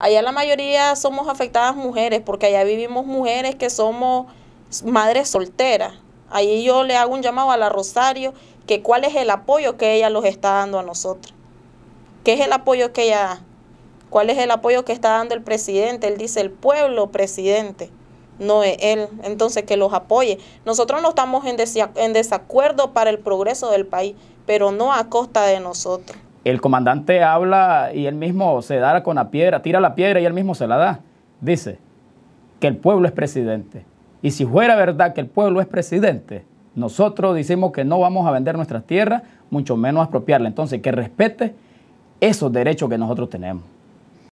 Allá la mayoría somos afectadas mujeres, porque allá vivimos mujeres que somos madres solteras. Ahí yo le hago un llamado a la Rosario, que cuál es el apoyo que ella los está dando a nosotros. ¿Qué es el apoyo que ella da? ¿Cuál es el apoyo que está dando el presidente? Él dice el pueblo presidente, no es él. Entonces que los apoye. Nosotros no estamos en, desacuerdo para el progreso del país, pero no a costa de nosotros el comandante habla y él mismo se da con la piedra, tira la piedra y él mismo se la da. Dice que el pueblo es presidente. Y si fuera verdad que el pueblo es presidente, nosotros decimos que no vamos a vender nuestras tierras, mucho menos apropiarla. Entonces, que respete esos derechos que nosotros tenemos.